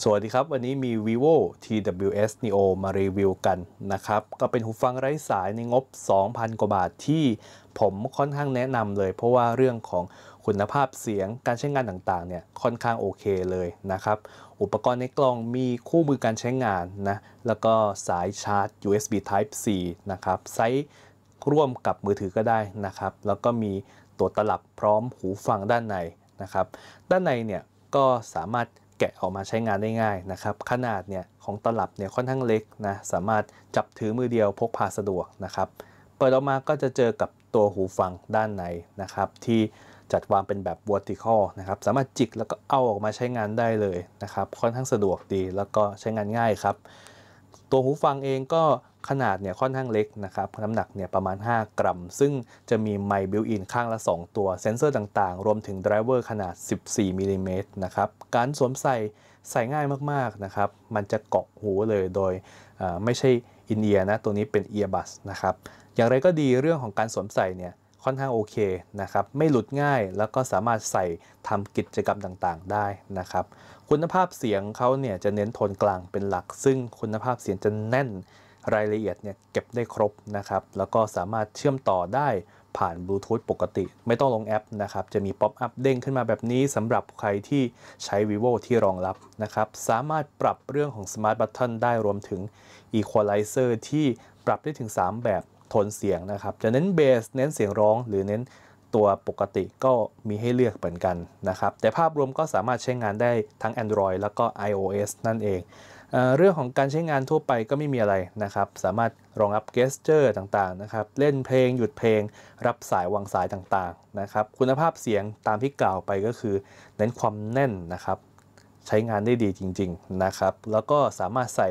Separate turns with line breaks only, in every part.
สวัสดีครับ วันนี้มี vivo TWS Neo มารีวิวกันนะครับก็เป็นหูฟังไร้สายในงบ 2,000 กว่าบาทที่ ผมค่อนข้างแนะนำเลย เพราะว่าเรื่องของคุณภาพเสียงการใช้งานต่างๆเนี่ยค่อนข้างโอเคเลยนะครับอุปกรณ์ในกล่องมีคู่มือการใช้งานนะแล้วก็สายชาร์จ USB Type C นะครับไซส์ร่วมกับมือถือก็ได้นะครับแล้วก็มีตัวตลับพร้อมหูฟังด้านในนะครับด้านในเนี่ยก็สามารถแกะออกมาใช้งานได้ง่ายนะครับขนาดเนี่ยของตลับเนี่ยค่อนข้างเล็กนะสามารถจับถือมือเดียวพกพาสะดวกนะครับ เปิดออกมาก็จะเจอกับตัวหูฟังด้านในนะครับ ที่จัดวางเป็นแบบ vertical นะครับสามารถจิกแล้วก็เอาออกมาใช้งานได้เลยนะครับค่อนข้างสะดวกดีแล้วก็ใช้งานง่ายครับตัวหูฟังเองก็ขนาดเนี่ยค่อนข้างเล็กนะครับน้ำหนักเนี่ยประมาณ 5 กรัม ซึ่งจะมีไมค์บิวอินข้างละ 2 ตัวเซนเซอร์ต่างๆ รวมถึงไดรเวอร์ขนาด 14มิลิเมตรนะครับการสวมใส่ใส่ง่ายมากๆนะครับมันจะเกาะหูเลยโดย ไม่ใช่อินเอียร์นะ ตัวนี้เป็นเอียร์บัสนะครับ อย่างไรก็ดีเรื่องของการสวมใส่เนี่ยค่อนข้างโอเคนะครับไม่หลุดง่ายแล้วก็สามารถใส่ทำกิจกรรมต่างๆ ได้นะครับคุณภาพเสียงเขาเนี่ยจะเน้นโทนกลางเป็นหลัก ซึ่งคุณภาพเสียงจะแน่นรายละเอียดเนี่ยเก็บได้ครบนะครับแล้วก็สามารถเชื่อมต่อได้ผ่านบลูทูธปกติ ไม่ต้องลงแอปนะครับจะมีป๊อปอัพเด้งขึ้นมาแบบนี้สำหรับใครที่ใช้ vivo ที่รองรับนะครับ สามารถปรับเรื่องของ Smart Button ได้รวมถึง Equalizer ที่ปรับได้ถึง 3 แบบทนเสียงนะครับจะเน้นเบส เน้นเสียงร้องหรือเน้นตัวปกติก็มีให้เลือกเหมือนกันนะครับ แต่ภาพรวมก็สามารถใช้งานได้ทั้ง Android แล้วก็ iOS นั่นเองเอเรื่องของการใช้งานทั่วไปก็ไม่มีอะไรนะครับ สามารถรองรับเกสเจอร์ต่างๆนะครับเล่นเพลงหยุดเพลง รับสายวางสายต่างๆนะครับคุณภาพเสียงตามที่กล่าวไปก็คือเน้นความแน่นนะครับใช้งานได้ดีจริงๆนะครับแล้วก็สามารถใส่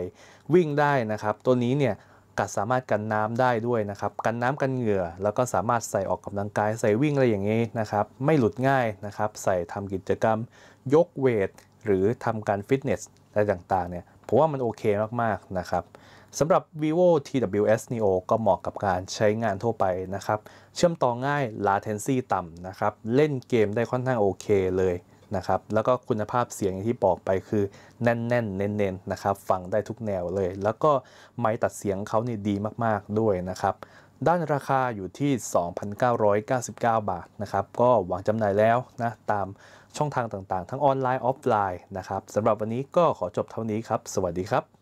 วิ่งได้นะครับ ตัวนี้เนี่ยกัดสามารถกันน้ำได้ด้วยนะครับ กันน้ำกันเหงื่อแล้วก็สามารถใส่ออกกำลังกายใส่วิ่งอะไรอย่างนี้นะครับไม่หลุดง่ายนะครับใส่ทำกิจกรรม ยกเวทหรือทำการฟิตเนสอะไรต่างๆเนี่ยผมว่ามันโอเค มากๆนะครับสำหรับ vivo TWS Neo ก็เหมาะกับการใช้งานทั่วไปนะครับเชื่อมต่อง่าย latency ต่ำนะครับเล่นเกมได้ค่อนข้างโอเคเลยนะครับแล้วก็คุณภาพเสียงอย่างที่บอกไปคือแน่นแน่นเน้นๆนนนะครับฟังได้ทุกแนวเลย แล้วก็ไม้ตัดเสียงเขานี่ดีมากๆด้วยนะครับ ด้านราคาอยู่ที่ 2,999 บาท นะครับ ก็วางจำหน่ายแล้วนะตามช่องทางต่างๆ ทั้งออนไลน์ ออฟไลน์นะครับสำหรับวันนี้ก็ขอจบเท่านี้ครับ สวัสดีครับ